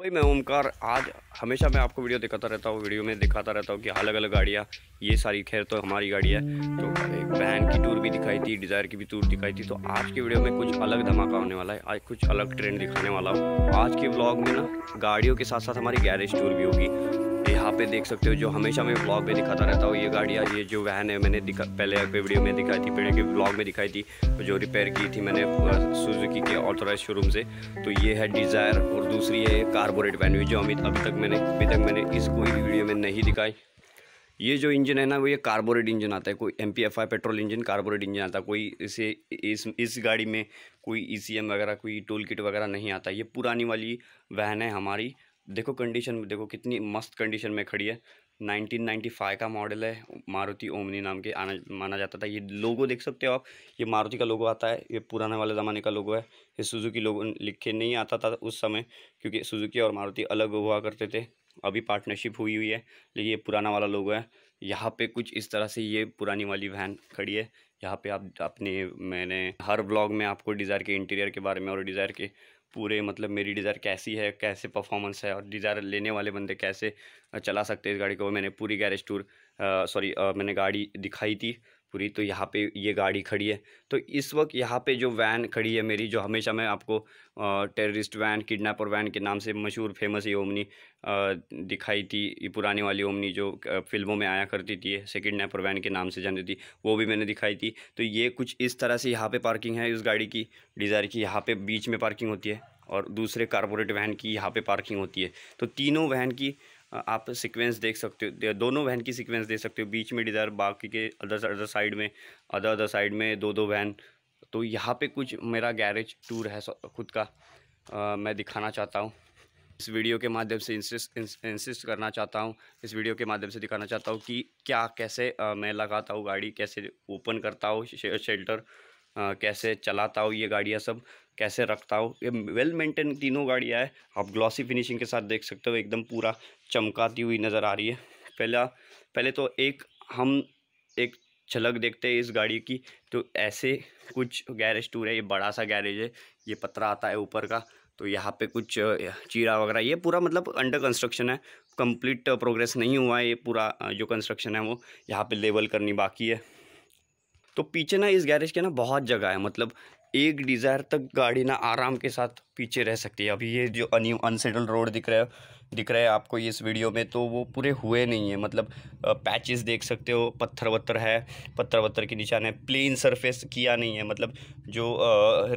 भाई मैं ओमकार आज हमेशा मैं आपको वीडियो दिखाता रहता हूँ वीडियो में दिखाता रहता हूँ कि अलग अलग गाड़ियाँ ये सारी खैर तो हमारी गाड़ी है तो एक वैन की टूर भी दिखाई थी डिज़ायर की भी टूर दिखाई थी तो आज की वीडियो में कुछ अलग धमाका होने वाला है आज कुछ अलग ट्रेंड दिखाने वाला हूँ आज के ब्लॉग में ना गाड़ियों के साथ साथ हमारी गैरेज टूर भी होगी यहाँ पे देख सकते हो जो हमेशा मैं ब्लॉग में दिखाता रहता हूँ ये गाड़ियाँ ये जो वैन है मैंने दिखा पहले पे वीडियो में दिखाई थी पहले के ब्लॉग में दिखाई थी तो जो रिपेयर की थी मैंने सुजुकी के ऑथोराइज शोरूम से तो ये है डिज़ायर और दूसरी है कार्बोरेट वैन भी जो अमित अभी तक मैंने मैंने अभी तक मैंने इस कोई वीडियो में नहीं दिखाई ये जो इंजन है ना वो ये कार्बोरेट इंजन आता है कोई M P F I petrol engine carburettor engine आता है कोई इसे इस इस गाड़ी में कोई ई e वगैरह कोई टूल किट वगैरह नहीं आता ये पुरानी वाली वहन है हमारी देखो कंडीशन देखो कितनी मस्त कंडीशन में खड़ी है 1995 का मॉडल है मारुति ओमनी नाम के आना माना जाता था ये लोगो देख सकते हो आप ये मारुति का लोगो आता है ये पुराने वाले ज़माने का लोगो है ये सुजुकी लोगो लिखे नहीं आता था उस समय क्योंकि सुजुकी और मारुति अलग हुआ करते थे अभी पार्टनरशिप हुई हुई है लेकिन ये पुराना वाला लोगो है यहाँ पे कुछ इस तरह से ये पुरानी वाली वैन खड़ी है यहाँ पे आप अपने मैंने हर ब्लॉग में आपको डिज़ायर के इंटीरियर के बारे में और डिज़ायर के पूरे मतलब मेरी डिज़ायर कैसी है कैसे परफॉर्मेंस है और डिज़ायर लेने वाले बंदे कैसे चला सकते हैं इस गाड़ी को मैंने पूरी गैरेज टूर सॉरी मैंने गाड़ी दिखाई थी पूरी तो यहाँ पे ये गाड़ी खड़ी है तो इस वक्त यहाँ पे जो वैन खड़ी है मेरी जो हमेशा मैं आपको टेररिस्ट वैन किडनैपर वैन के नाम से मशहूर फेमस ये ओमनी दिखाई थी ये पुरानी वाली ओमनी जो फिल्मों में आया करती थी से किडनैपर वैन के नाम से जानती थी वो भी मैंने दिखाई थी तो ये कुछ इस तरह से यहाँ पर पार्किंग है इस गाड़ी की डिज़ायर की यहाँ पर बीच में पार्किंग होती है और दूसरे कारपोरेट वैन की यहाँ पर पार्किंग होती है तो तीनों वैन की आप सीक्वेंस देख सकते हो दोनों वैन की सीक्वेंस देख सकते हो बीच में डिज़ायर बाकी के अदर अदर साइड में अदर अदर साइड में दो दो वैन तो यहाँ पे कुछ मेरा गैरेज टूर है खुद का आ, मैं दिखाना चाहता हूँ इस वीडियो के माध्यम से इंसिस्ट करना चाहता हूँ इस वीडियो के माध्यम से दिखाना चाहता हूँ कि क्या कैसे आ, मैं लगाता हूँ गाड़ी कैसे ओपन करता हूँ शेल्टर कैसे चलाता हूँ ये गाड़ियाँ सब कैसे रखता हो ये वेल मेंटेन तीनों गाड़ियाँ है आप ग्लॉसी फिनिशिंग के साथ देख सकते हो एकदम पूरा चमकाती हुई नज़र आ रही है पहला पहले तो एक हम एक झलक देखते हैं इस गाड़ी की तो ऐसे कुछ गैरेज टूर है ये बड़ा सा गैरेज है ये पतरा आता है ऊपर का तो यहाँ पे कुछ चीरा वगैरह ये पूरा मतलब अंडर कंस्ट्रक्शन है कंप्लीट प्रोग्रेस नहीं हुआ है ये पूरा जो कंस्ट्रक्शन है वो यहाँ पे लेवल करनी बाकी है तो पीछे ना इस गैरेज के ना बहुत जगह है मतलब एक डिज़ायर तक गाड़ी ना आराम के साथ पीछे रह सकती है अभी ये जो अन्यू अनसेटल रोड दिख रहा है दिख रहा है आपको इस वीडियो में तो वो पूरे हुए नहीं है मतलब पैचेस देख सकते हो पत्थर वत्थर है पत्थर वत्थर के निशान है प्लेन सरफेस किया नहीं है मतलब जो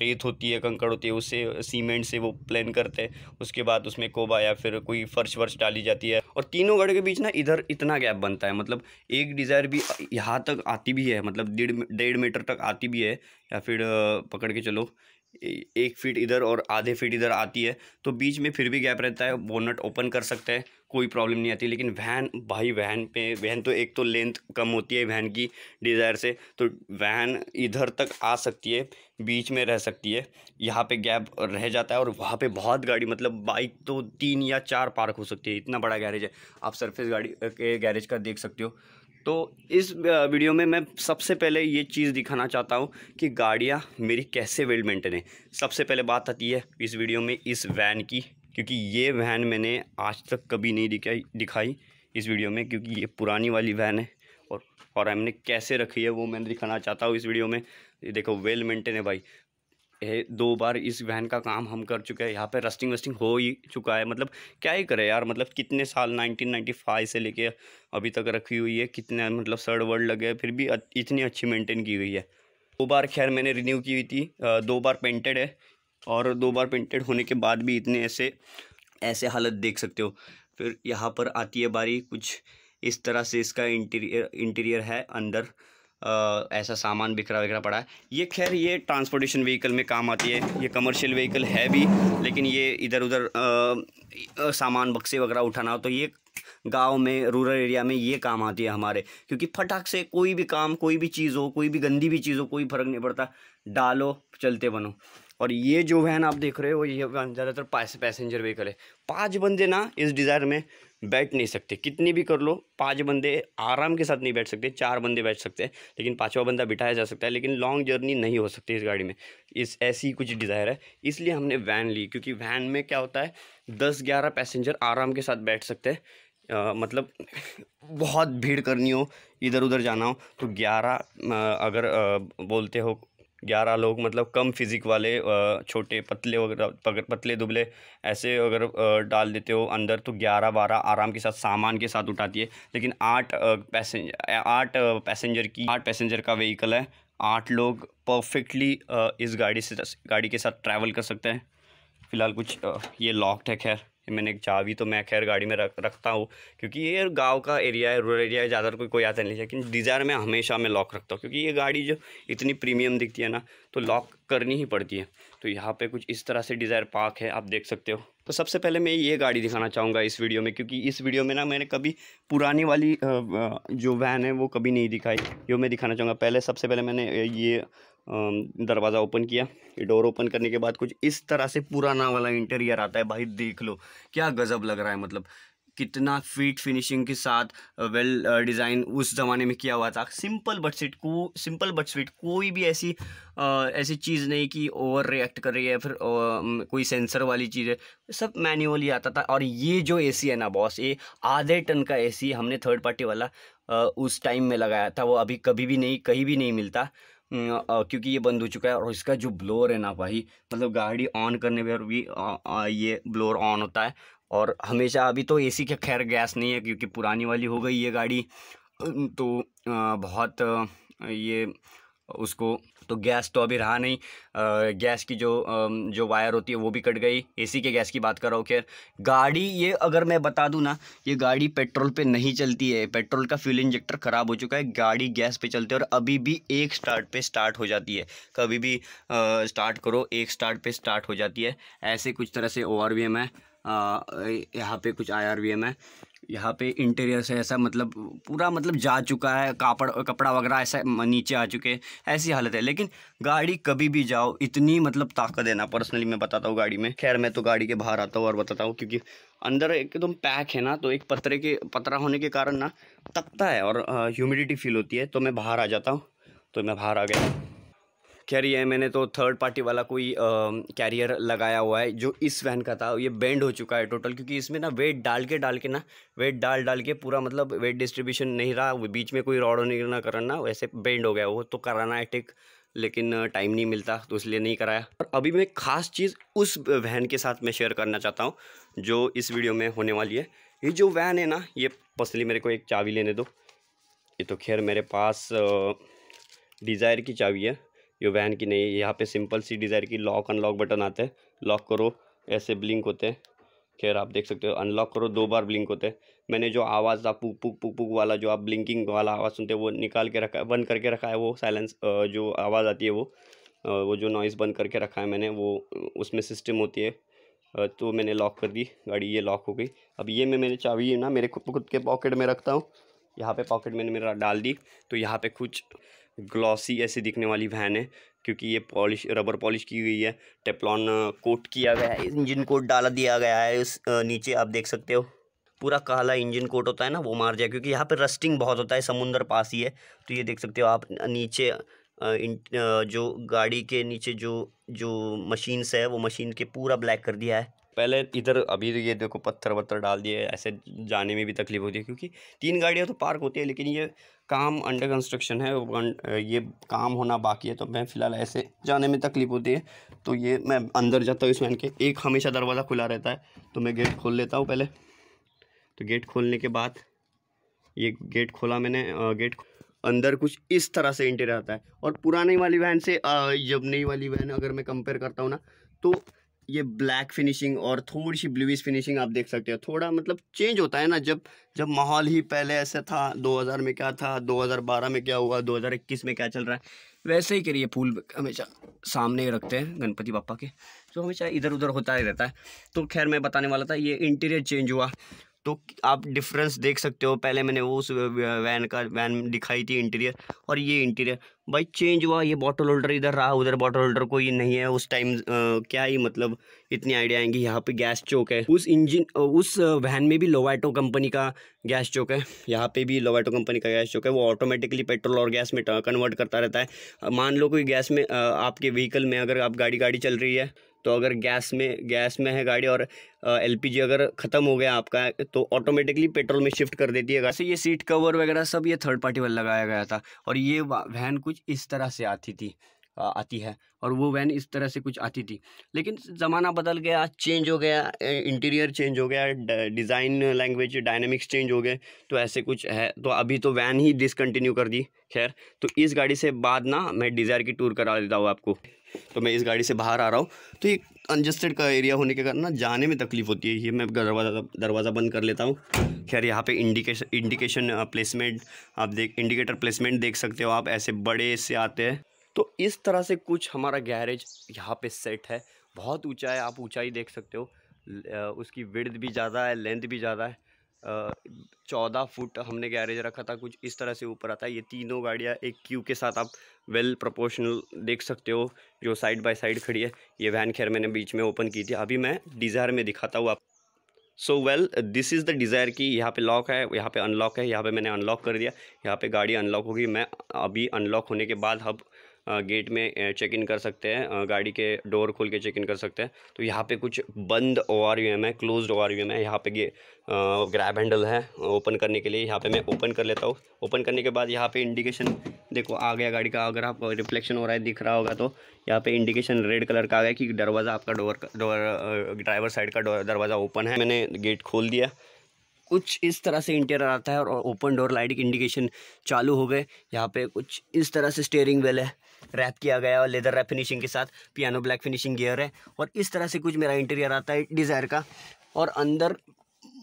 रेत होती है कंकड़ होती है उससे सीमेंट से वो प्लेन करते हैं उसके बाद उसमें कोबा या फिर कोई फर्श वर्श डाली जाती है और तीनों गाड़ी के बीच ना इधर इतना गैप बनता है मतलब एक डिज़ायर भी यहाँ तक आती भी है मतलब डेढ़ डेढ़ मीटर तक आती भी है या फिर पकड़ के चलो एक फीट इधर और आधे फीट इधर आती है तो बीच में फिर भी गैप रहता है बोनट ओपन कर सकते हैं कोई प्रॉब्लम नहीं आती लेकिन वैन भाई वैन पे वैन तो एक तो लेंथ कम होती है वैन की डिज़ायर से तो वैन इधर तक आ सकती है बीच में रह सकती है यहाँ पे गैप रह जाता है और वहाँ पे बहुत गाड़ी मतलब बाइक तो तीन या चार पार्क हो सकती है इतना बड़ा गैरेज है आप सरफेस गाड़ी के गैरेज का देख सकते हो तो इस वीडियो में मैं सबसे पहले ये चीज़ दिखाना चाहता हूँ कि गाड़ियाँ मेरी कैसे वेल मेंटेन है सबसे पहले बात आती है इस वीडियो में इस वैन की क्योंकि ये वैन मैंने आज तक कभी नहीं दिखाई दिखाई इस वीडियो में क्योंकि ये पुरानी वाली वैन है और और हमने कैसे रखी है वो मैं दिखाना चाहता हूँ इस वीडियो में देखो वेल मेंटेन है भाई है दो बार इस वैन का काम हम कर चुके हैं यहाँ पे रस्टिंग वस्टिंग हो ही चुका है मतलब क्या ही करें यार मतलब कितने साल 1995 से लेके अभी तक रखी हुई है कितने मतलब सर्ड वर्ड लगे फिर भी इतनी अच्छी मेंटेन की गई है दो बार खैर मैंने रिन्यू की हुई थी दो बार पेंटेड है और दो बार पेंटेड होने के बाद भी इतने ऐसे ऐसे हालत देख सकते हो फिर यहाँ पर आती है बारी कुछ इस तरह से इसका इंटीरियर इंटीरियर है अंदर ऐसा सामान बिखरा बिखरा पड़ा है ये खैर ये ट्रांसपोर्टेशन व्हीकल में काम आती है ये कमर्शियल व्हीकल है भी लेकिन ये इधर उधर सामान बक्से वगैरह उठाना हो तो ये गांव में रूरल एरिया में ये काम आती है हमारे क्योंकि फटाक से कोई भी काम कोई भी चीज़ हो कोई भी गंदी भी चीज़ हो कोई फ़र्क नहीं पड़ता डालो चलते बनो और ये जो वैन आप देख रहे हो ये ज़्यादातर पैसेंजर व्हीकल है पाँच बंदे ना इस डिज़ायर में बैठ नहीं सकते कितनी भी कर लो पांच बंदे आराम के साथ नहीं बैठ सकते चार बंदे बैठ सकते हैं लेकिन पाँचवा बंदा बिठाया जा सकता है लेकिन लॉन्ग जर्नी नहीं हो सकती इस गाड़ी में इस ऐसी कुछ डिज़ायर है इसलिए हमने वैन ली क्योंकि वैन में क्या होता है दस ग्यारह पैसेंजर आराम के साथ बैठ सकते हैं मतलब बहुत भीड़ करनी हो इधर उधर जाना हो तो ग्यारह अगर आ, बोलते हो ग्यारह लोग मतलब कम फिजिक वाले छोटे पतले वगैरह पतले दुबले ऐसे अगर डाल देते हो अंदर तो ग्यारह बारह आराम के साथ सामान के साथ उठाती है लेकिन आठ पैसेंजर आठ पैसेंजर की आठ पैसेंजर का व्हीकल है आठ लोग परफेक्टली इस गाड़ी से गाड़ी के साथ ट्रैवल कर सकते हैं फ़िलहाल कुछ ये लॉक्ड है खैर मैंने चाबी तो मैं खैर गाड़ी में रख रखता हूँ क्योंकि ये गांव का एरिया है रूरल एरिया है ज़्यादातर कोई कोई आता नहीं लेकिन डिज़ायर में हमेशा मैं लॉक रखता हूँ क्योंकि ये गाड़ी जो इतनी प्रीमियम दिखती है ना तो लॉक करनी ही पड़ती है तो यहाँ पे कुछ इस तरह से डिज़ायर पार्क है आप देख सकते हो तो सबसे पहले मैं ये गाड़ी दिखाना चाहूँगा इस वीडियो में क्योंकि इस वीडियो में ना मैंने कभी पुरानी वाली जो वैन है वो कभी नहीं दिखाई जो मैं दिखाना चाहूँगा पहले सबसे पहले मैंने ये दरवाज़ा ओपन किया डोर ओपन करने के बाद कुछ इस तरह से पुराना वाला इंटीरियर आता है भाई देख लो क्या गज़ब लग रहा है मतलब कितना फीट फिनिशिंग के साथ वेल डिज़ाइन उस ज़माने में किया हुआ था सिंपल बट सीट को सिंपल बट स्वीट कोई भी ऐसी आ, ऐसी चीज़ नहीं कि ओवर रिएक्ट कर रही है फिर आ, कोई सेंसर वाली चीज़ है सब मैन्युअली आता था और ये जो एसी है ना बॉस ये आधे टन का एसी हमने थर्ड पार्टी वाला आ, उस टाइम में लगाया था वो अभी कभी भी नहीं कहीं भी नहीं मिलता हम्म, क्योंकि ये बंद हो चुका है और इसका जो ब्लोअर है ना भाई मतलब गाड़ी ऑन करने पर भी ये ब्लोअर ऑन होता है और हमेशा अभी तो एसी का खैर गैस नहीं है क्योंकि पुरानी वाली हो गई ये गाड़ी तो बहुत ये उसको तो गैस तो अभी रहा नहीं गैस की जो जो वायर होती है वो भी कट गई एसी के गैस की बात कर रहा हूँ खैर गाड़ी ये अगर मैं बता दूँ ना ये गाड़ी पेट्रोल पे नहीं चलती है पेट्रोल का फ्यूल इंजेक्टर ख़राब हो चुका है गाड़ी गैस पे चलती है और अभी भी एक स्टार्ट पे स्टार्ट हो जाती है कभी भी आ, स्टार्ट करो एक स्टार्ट पे स्टार्ट हो जाती है ऐसे कुछ तरह से ओ है यहाँ पर कुछ आई है यहाँ पे इंटीरियर से ऐसा मतलब पूरा मतलब जा चुका है कापड़ कपड़ा वगैरह ऐसा नीचे आ चुके हैं ऐसी हालत है लेकिन गाड़ी कभी भी जाओ इतनी मतलब ताकत है ना पर्सनली मैं बताता हूँ गाड़ी में खैर मैं तो गाड़ी के बाहर आता हूँ और बताता हूँ क्योंकि अंदर एकदम पैक है ना तो एक पतरे के पतरा होने के कारण ना तकता है और ह्यूमिडिटी फील होती है तो मैं बाहर आ जाता हूँ तो मैं बाहर आ गया खैर ये मैंने तो थर्ड पार्टी वाला कोई कैरियर लगाया हुआ है जो इस वैन का था ये बेंड हो चुका है टोटल क्योंकि इसमें ना वेट डाल के डाल के ना वेट डाल डाल के पूरा मतलब वेट डिस्ट्रीब्यूशन नहीं रहा बीच में कोई रॉड नहीं ना कराना वैसे बेंड हो गया वो तो कराना है टेक लेकिन टाइम नहीं मिलता तो इसलिए नहीं कराया और अभी मैं ख़ास चीज़ उस वैन के साथ मैं शेयर करना चाहता हूँ जो इस वीडियो में होने वाली है ये जो वैन है ना ये पसली मेरे को एक चावी लेने दो ये तो खैर मेरे पास डिज़ायर की चावी है ये वैन की नहीं है यहाँ पे सिंपल सी डिज़ायर की लॉक अनलॉक बटन आते हैं लॉक करो ऐसे ब्लिंक होते हैं खैर आप देख सकते हो अनलॉक करो दो बार ब्लिंक होते हैं मैंने जो आवाज़ आप पुक पुक पुक पुक वाला जो आप ब्लिंकिंग वाला आवाज़ सुनते हैं वो निकाल के रखा है बंद करके रखा है वो साइलेंस जो आवाज़ आती है वो वो जो नॉइज़ बंद करके रखा है मैंने वो उसमें सिस्टम होती है तो मैंने लॉक कर दी गाड़ी ये लॉक हो गई अब ये मैं मेरे चाबी ना मेरे खुद खुद के पॉकेट में रखता हूँ यहाँ पे पॉकेट मैंने मेरा डाल दी तो यहाँ पे कुछ ग्लॉसी ऐसे दिखने वाली वैन है क्योंकि ये पॉलिश रबर पॉलिश की हुई है टेपलॉन कोट uh, किया गया है इंजन कोट डाला दिया गया है इस uh, नीचे आप देख सकते हो पूरा काला इंजन कोट होता है ना वो मार जाए क्योंकि यहाँ पर रस्टिंग बहुत होता है समुंदर पास ही है तो ये देख सकते हो आप नीचे uh, जो गाड़ी के नीचे जो जो मशीन्स है वो मशीन के पूरा ब्लैक कर दिया है पहले इधर अभी तो ये देखो पत्थर वत्थर डाल दिए ऐसे जाने में भी तकलीफ होती है क्योंकि तीन गाड़ियाँ तो पार्क होती है लेकिन ये काम अंडर कंस्ट्रक्शन है ये काम होना बाकी है तो मैं फ़िलहाल ऐसे जाने में तकलीफ़ होती है तो ये मैं अंदर जाता हूँ इस वैन के एक हमेशा दरवाज़ा खुला रहता है तो मैं गेट खोल लेता हूँ पहले तो गेट खोलने के बाद ये गेट खोला मैंने गेट अंदर कुछ इस तरह से इंटीरियर आता है और पुराने वाली वैन से जब नई वाली वैन अगर मैं कंपेयर करता हूँ ना तो ये ब्लैक फिनिशिंग और थोड़ी सी ब्लूइश फिनिशिंग आप देख सकते हो थोड़ा मतलब चेंज होता है ना जब जब माहौल ही पहले ऐसा था 2000 में क्या था 2012 में क्या हुआ 2021 में क्या चल रहा है वैसे ही करिए फूल हमेशा सामने ही रखते हैं गणपति बापा के जो हमेशा इधर उधर होता ही रहता है तो खैर मैं बताने वाला था ये इंटीरियर चेंज हुआ तो आप डिफरेंस देख सकते हो पहले मैंने वो उस वैन का वैन दिखाई थी इंटीरियर और ये इंटीरियर भाई चेंज हुआ ये बॉटल होल्डर इधर रहा उधर बॉटल होल्डर को ये नहीं है उस टाइम क्या ही मतलब इतनी आइडिया आएंगी यहाँ पे गैस चौक है उस इंजन उस वैन में भी लोवाटो कंपनी का गैस चौक है यहाँ पे भी लोवाटो कंपनी का गैस चौक है वो ऑटोमेटिकली पेट्रोल और गैस में कन्वर्ट करता रहता है मान लो कोई गैस में आपके व्हीकल में अगर आप गाड़ी गाड़ी चल रही है तो अगर गैस में गैस में है गाड़ी और एलपीजी अगर ख़त्म हो गया आपका तो ऑटोमेटिकली पेट्रोल में शिफ्ट कर देती है गाड़ी ये सीट कवर वगैरह सब ये थर्ड पार्टी वाला लगाया गया था और ये वैन कुछ इस तरह से आती थी आती है और वो वैन इस तरह से कुछ आती थी लेकिन ज़माना बदल गया चेंज हो गया इंटीरियर चेंज हो गया डिज़ाइन लैंग्वेज डायनेमिक्स चेंज हो गए तो ऐसे कुछ है तो अभी तो वैन ही डिसकंटिन्यू कर दी खैर तो इस गाड़ी से बाद ना मैं डिज़ायर की टूर करा देता हूँ आपको तो मैं इस गाड़ी से बाहर आ रहा हूँ तो ये अनजस्टेड का एरिया होने के कारण ना जाने में तकलीफ़ होती है ये मैं दरवाज़ा दरवाज़ा बंद कर लेता हूँ खैर यहाँ पे इंडिकेशन इंडिकेशन प्लेसमेंट आप देख इंडिकेटर प्लेसमेंट देख सकते हो आप ऐसे बड़े से आते हैं तो इस तरह से कुछ हमारा गैरेज यहाँ पर सेट है बहुत ऊँचा है आप ऊँचाई देख सकते हो उसकी विड्थ भी ज़्यादा है लेंथ भी ज़्यादा है चौदह फुट हमने गैरेज रखा था कुछ इस तरह से ऊपर आता है ये तीनों गाड़ियाँ एक क्यू के साथ आप वेल प्रोपोर्शनल देख सकते हो जो साइड बाय साइड खड़ी है ये वैन खैर मैंने बीच में ओपन की थी अभी मैं डिज़ायर में दिखाता हूँ आप so well this is the Dzire की यहाँ पे लॉक है यहाँ पे अनलॉक है यहाँ पे मैंने अनलॉक कर दिया यहाँ पे गाड़ी अनलॉक होगी मैं अभी अनलॉक होने के बाद हाँ गेट में चेक इन कर सकते हैं गाड़ी के डोर खोल के चेक इन कर सकते हैं तो यहाँ पे कुछ बंद ओ आर यू एम है close O R V M है यहाँ पे ये ग्रैब हैंडल है ओपन करने के लिए यहाँ पे मैं ओपन कर लेता हूँ ओपन करने के बाद यहाँ पे इंडिकेशन देखो आ गया गाड़ी का अगर आप रिफ्लेक्शन हो रहा है दिख रहा होगा तो यहाँ पे इंडिकेशन रेड कलर का आ गया कि दरवाज़ा आपका डोर डोर ड्राइवर साइड का दरवाज़ा ओपन है मैंने गेट खोल दिया कुछ इस तरह से इंटीरियर आता है और ओपन डोर लाइट की इंडिकेशन चालू हो गए यहाँ पे कुछ इस तरह से स्टेयरिंग वेल है रैप किया गया और लेदर रैप फिनिशिंग के साथ पियानो ब्लैक फिनिशिंग गियर है और इस तरह से कुछ मेरा इंटीरियर आता है डिज़ायर का और अंदर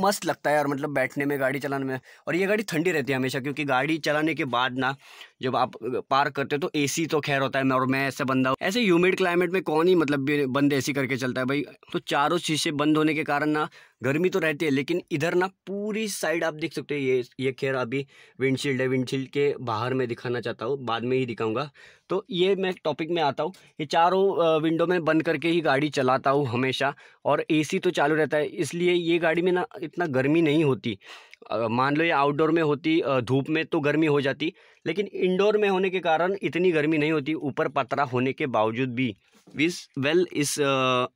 मस्त लगता है और मतलब बैठने में गाड़ी चलाने में और ये गाड़ी ठंडी रहती है हमेशा क्योंकि गाड़ी चलाने के बाद ना जब आप पार्क करते हो तो एसी तो खैर होता है मैं और मैं ऐसा बंदा ऐसे ह्यूमिड क्लाइमेट में कौन ही मतलब बंद एसी करके चलता है भाई तो चारों शीशे बंद होने के कारण ना गर्मी तो रहती है लेकिन इधर ना पूरी साइड आप देख सकते हो ये ये खैर अभी विंडशील्ड है विंडशील्ड के बाहर में दिखाना चाहता हूँ बाद में ही दिखाऊंगा तो ये मैं टॉपिक में आता हूँ ये चारों विंडो में बंद करके ही गाड़ी चलाता हूँ हमेशा और एसी तो चालू रहता है इसलिए ये गाड़ी में ना इतना गर्मी नहीं होती मान लो ये आउटडोर में होती धूप में तो गर्मी हो जाती लेकिन इंडोर में होने के कारण इतनी गर्मी नहीं होती ऊपर पतरा होने के बावजूद भी विस वेल इस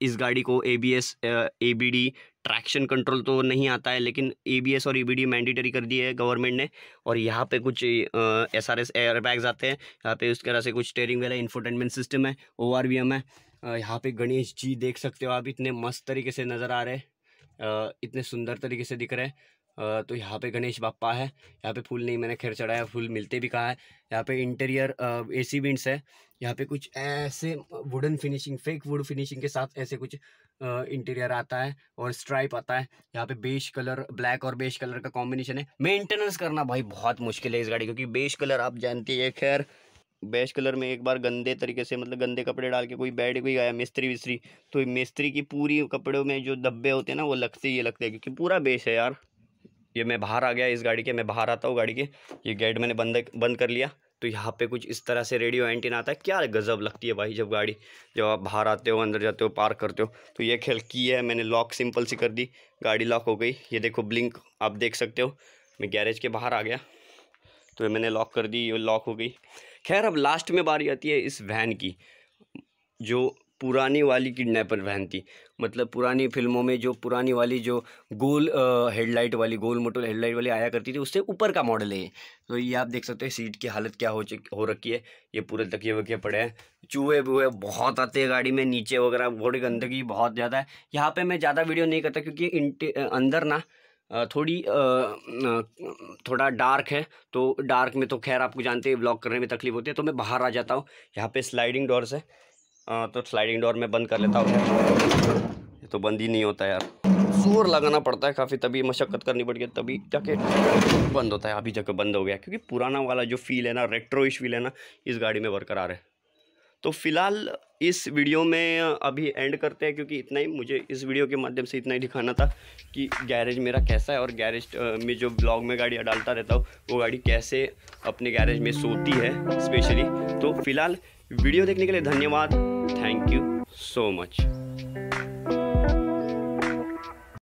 इस गाड़ी को A B S A B D traction control तो नहीं आता है लेकिन ए बी एस और ए बी डी मैंडेटरी कर दिए है गवर्नमेंट ने और यहाँ पे कुछ S R S air bags आते हैं यहाँ पे उस तरह से कुछ स्टेयरिंग वाला इन्फोटेनमेंट सिस्टम है ओ आर वी एम है यहाँ पे गणेश जी देख सकते हो आप इतने मस्त तरीके से नज़र आ रहे हैं इतने सुंदर तरीके से दिख रहे हैं तो यहाँ पे गणेश बापा है यहाँ पे फूल नहीं मैंने खैर चढ़ाया फूल मिलते भी कहा है यहाँ पे इंटीरियर एसी विंड्स है यहाँ पे कुछ ऐसे wooden finishing fake wood finishing के साथ ऐसे कुछ इंटीरियर आता है और स्ट्राइप आता है यहाँ पे बेश कलर ब्लैक और बेश कलर का कॉम्बिनेशन है मेंटेनेंस करना भाई बहुत मुश्किल है इस गाड़ी क्योंकि बेश कलर आप जानती है खैर बेश कलर में एक बार गंदे तरीके से मतलब गंदे कपड़े डाल के कोई बैठ भी गया मिस्त्री विस्त्री तो मिस्त्री की पूरी कपड़ों में जो धब्बे होते हैं ना वो लगते ही लगते हैं क्योंकि पूरा बेश है यार ये मैं बाहर आ गया इस गाड़ी के मैं बाहर आता हूँ गाड़ी के ये गेट मैंने बंद बंद कर लिया तो यहाँ पे कुछ इस तरह से रेडियो एंटीना आता है क्या गज़ब लगती है भाई जब गाड़ी जब आप बाहर आते हो अंदर जाते हो पार्क करते हो तो ये खेल की है मैंने लॉक सिंपल सी कर दी गाड़ी लॉक हो गई ये देखो ब्लिंक आप देख सकते हो मैं गैरेज के बाहर आ गया तो मैंने लॉक कर दी ये लॉक हो गई खैर अब लास्ट में बारी आती है इस वैन की जो पुरानी वाली किडनैपर वहन थी मतलब पुरानी फिल्मों में जो पुरानी वाली जो गोल हेडलाइट वाली गोल मोटल हेडलाइट वाली आया करती थी उससे ऊपर का मॉडल है तो ये आप देख सकते हैं सीट की हालत क्या हो हो रखी है ये पूरे तकिए वकिए पड़े हैं चूहे वूहे बहुत आते हैं गाड़ी में नीचे वगैरह घोड़ी गंदगी बहुत ज़्यादा है यहाँ पर मैं ज़्यादा वीडियो नहीं करता क्योंकि अंदर ना थोड़ी थोड़ा डार्क है तो डार्क में तो खैर आपको जानते हैं ब्लॉक करने में तकलीफ होती है तो मैं बाहर आ जाता हूँ यहाँ पे स्लाइडिंग डोर्स है आ, तो स्लाइडिंग डोर में बंद कर लेता हूँ ये तो बंद ही नहीं होता यार जोर लगाना पड़ता है काफ़ी तभी मशक्क़त करनी पड़ती है तभी जाके बंद होता है अभी जाके बंद हो गया क्योंकि पुराना वाला जो फील है ना रेट्रोइश फील है ना इस गाड़ी में बरकरार है तो फिलहाल इस वीडियो में अभी एंड करते हैं क्योंकि इतना ही मुझे इस वीडियो के माध्यम से इतना ही दिखाना था कि गैरेज मेरा कैसा है और गैरेज में जो ब्लॉग में गाड़ी डालता रहता हूँ वो गाड़ी कैसे अपने गैरेज में सोती है स्पेशली तो फिलहाल वीडियो देखने के लिए धन्यवाद Thank you so much.